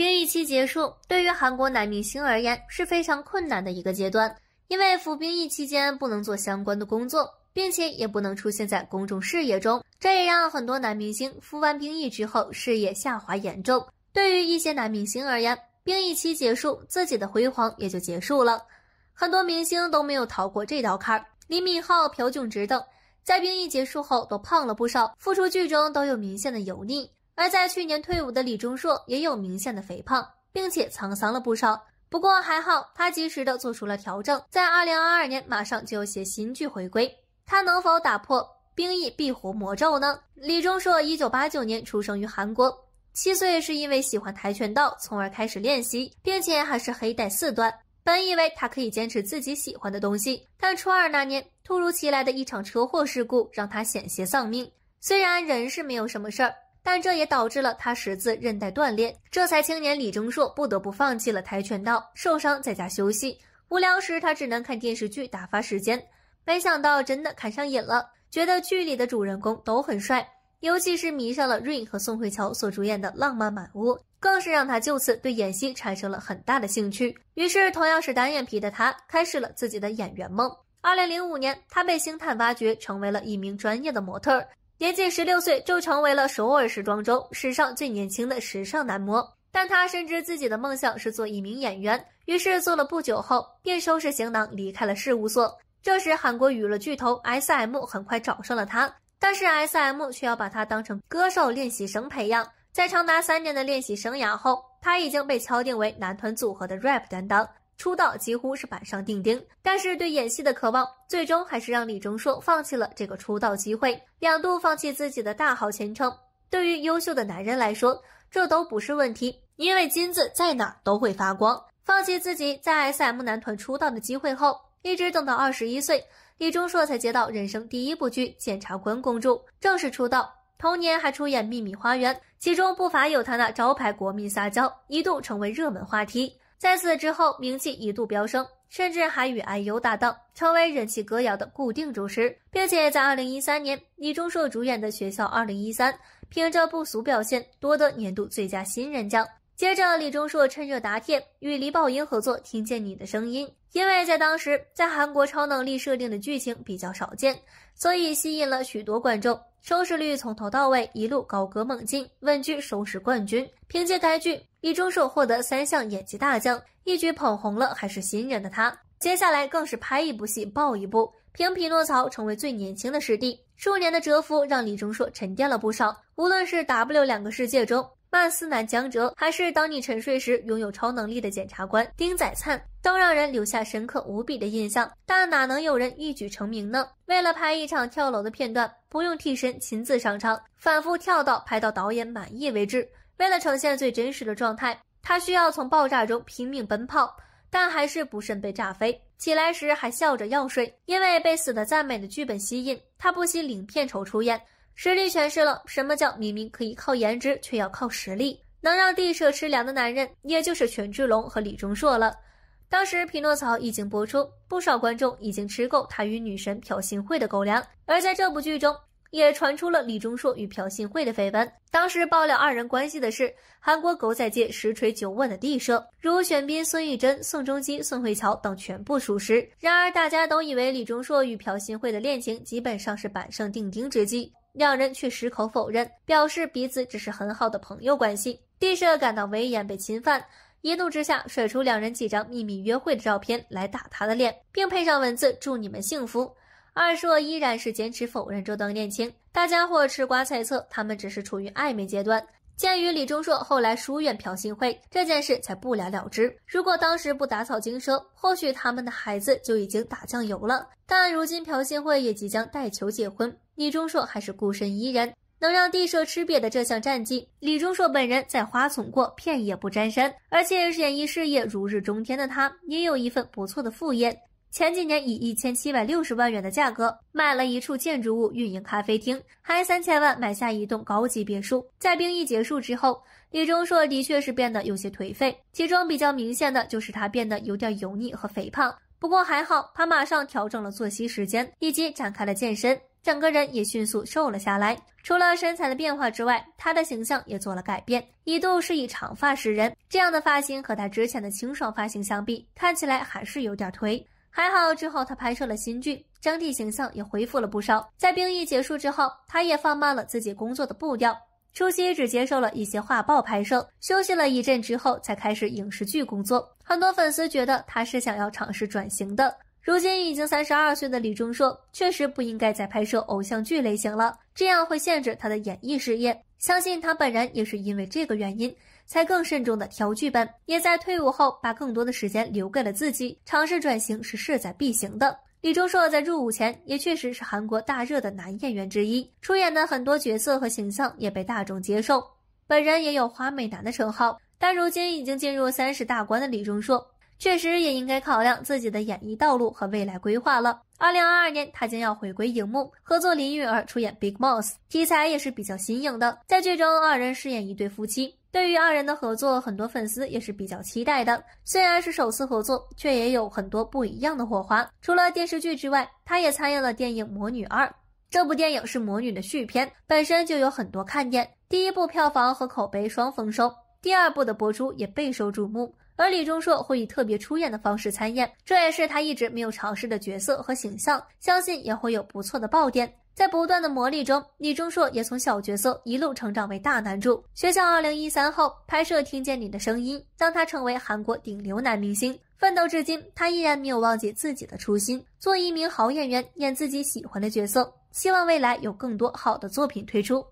兵役期结束，对于韩国男明星而言是非常困难的一个阶段，因为服兵役期间不能做相关的工作，并且也不能出现在公众视野中。这也让很多男明星服完兵役之后事业下滑严重。对于一些男明星而言，兵役期结束，自己的辉煌也就结束了。很多明星都没有逃过这道坎儿，李敏镐、朴炯植等在兵役结束后都胖了不少，复出剧中都有明显的油腻。而在去年退伍的李钟硕也有明显的肥胖，并且沧桑了不少。不过还好，他及时的做出了调整，在二零二二年马上就有携新剧回归。他能否打破兵役必活魔咒呢？李钟硕一九八九年出生于韩国，七岁是因为喜欢跆拳道，从而开始练习，并且还是黑带四段。本以为他可以坚持自己喜欢的东西，但初二那年突如其来的一场车祸事故，让他险些丧命。虽然人是没有什么事儿。但这也导致了他十字韧带断裂，这才青年李钟硕不得不放弃了跆拳道，受伤在家休息。无聊时，他只能看电视剧打发时间，没想到真的看上瘾了，觉得剧里的主人公都很帅，尤其是迷上了 Rain 和宋慧乔所主演的《浪漫满屋》，更是让他就此对演戏产生了很大的兴趣。于是，同样是单眼皮的他，开始了自己的演员梦。二零零五年，他被星探挖掘，成为了一名专业的模特。年仅十六岁就成为了首尔时装周史上最年轻的时尚男模，但他深知自己的梦想是做一名演员，于是做了不久后便收拾行囊离开了事务所。这时，韩国娱乐巨头 S.M 很快找上了他，但是 S.M 却要把他当成歌手练习生培养。在长达三年的练习生涯后，他已经被敲定为男团组合的 rap 担当。出道几乎是板上钉钉，但是对演戏的渴望最终还是让李钟硕放弃了这个出道机会，两度放弃自己的大好前程。对于优秀的男人来说，这都不是问题，因为金子在哪都会发光。放弃自己在 SM 男团出道的机会后，一直等到二十一岁，李钟硕才接到人生第一部剧《检察官公主》，正式出道。同年还出演《秘密花园》，其中不乏有他那招牌国民撒娇，一度成为热门话题。在此之后，名气一度飙升，甚至还与 IU 搭档，成为人气歌谣的固定主持，并且在2013年，李钟硕主演的《学校2013》凭着不俗表现，夺得年度最佳新人奖。接着，李钟硕趁热打铁与李宝英合作《听见你的声音》，因为在当时，在韩国超能力设定的剧情比较少见，所以吸引了许多观众，收视率从头到尾一路高歌猛进，稳居收视冠军。凭借该剧，李钟硕获得三项演技大奖，一举捧红了还是新人的他。接下来更是拍一部戏爆一部，《凭匹诺曹》成为最年轻的师弟。数年的蛰伏让李钟硕沉淀了不少，无论是 W 两个世界中。曼斯南江哲，还是当你沉睡时拥有超能力的检察官丁仔灿，都让人留下深刻无比的印象。但哪能有人一举成名呢？为了拍一场跳楼的片段，不用替身，亲自上场，反复跳到拍到导演满意为止。为了呈现最真实的状态，他需要从爆炸中拼命奔跑，但还是不慎被炸飞。起来时还笑着要睡，因为被《死的赞美的剧本》吸引，他不惜领片酬出演。实力诠释了什么叫明明可以靠颜值，却要靠实力。能让地社吃粮的男人，也就是权志龙和李钟硕了。当时《匹诺曹》已经播出，不少观众已经吃够他与女神朴信惠的狗粮。而在这部剧中，也传出了李钟硕与朴信惠的绯闻。当时爆料二人关系的是韩国狗仔界十锤九稳的地设，如玄彬、孙艺珍、宋仲基、宋慧乔等全部属实。然而大家都以为李钟硕与朴信惠的恋情基本上是板上钉钉之计。两人却矢口否认，表示彼此只是很好的朋友关系。地社感到威严被侵犯，一怒之下甩出两人几张秘密约会的照片来打他的脸，并配上文字祝你们幸福。二硕依然是坚持否认这段恋情，大家伙吃瓜猜测他们只是处于暧昧阶段。鉴于李钟硕后来疏远朴信惠这件事才不了了之。如果当时不打草惊蛇，或许他们的孩子就已经打酱油了。但如今朴信惠也即将带球结婚，李钟硕还是孤身一人。能让地社吃瘪的这项战绩，李钟硕本人在花丛过片叶不沾身，而且演艺事业如日中天的他，也有一份不错的副业。前几年以一千七百六十万元的价格买了一处建筑物运营咖啡厅，还三千万买下一栋高级别墅。在兵役结束之后，李钟硕的确是变得有些颓废，其中比较明显的就是他变得有点油腻和肥胖。不过还好，他马上调整了作息时间以及展开了健身，整个人也迅速瘦了下来。除了身材的变化之外，他的形象也做了改变。一度是以长发示人，这样的发型和他之前的清爽发型相比，看起来还是有点颓。还好，之后他拍摄了新剧，整体形象也恢复了不少。在兵役结束之后，他也放慢了自己工作的步调，初期只接受了一些画报拍摄，休息了一阵之后才开始影视剧工作。很多粉丝觉得他是想要尝试转型的。如今已经三十二岁的李钟硕，确实不应该再拍摄偶像剧类型了，这样会限制他的演艺事业。相信他本人也是因为这个原因，才更慎重的挑剧本，也在退伍后把更多的时间留给了自己，尝试转型是势在必行的。李钟硕在入伍前也确实是韩国大热的男演员之一，出演的很多角色和形象也被大众接受，本人也有花美男的称号。但如今已经进入三十大关的李钟硕。确实也应该考量自己的演艺道路和未来规划了。二零二二年，他将要回归荧幕，合作林允儿出演《Big Mouth》，题材也是比较新颖的。在剧中，二人饰演一对夫妻。对于二人的合作，很多粉丝也是比较期待的。虽然是首次合作，却也有很多不一样的火花。除了电视剧之外，他也参演了电影《魔女二》。这部电影是《魔女》的续篇，本身就有很多看点。第一部票房和口碑双丰收，第二部的播出也备受瞩目。而李钟硕会以特别出演的方式参演，这也是他一直没有尝试的角色和形象，相信也会有不错的爆点。在不断的磨砺中，李钟硕也从小角色一路成长为大男主。学校2013后拍摄《听见你的声音》，让他成为韩国顶流男明星。奋斗至今，他依然没有忘记自己的初心，做一名好演员，演自己喜欢的角色。希望未来有更多好的作品推出。